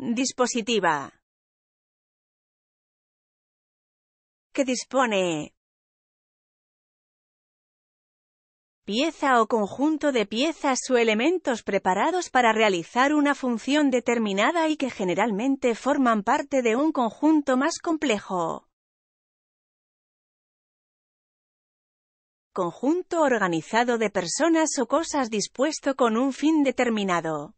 Dispositiva. Que dispone. Pieza o conjunto de piezas o elementos preparados para realizar una función determinada y que generalmente forman parte de un conjunto más complejo. Conjunto organizado de personas o cosas dispuesto con un fin determinado.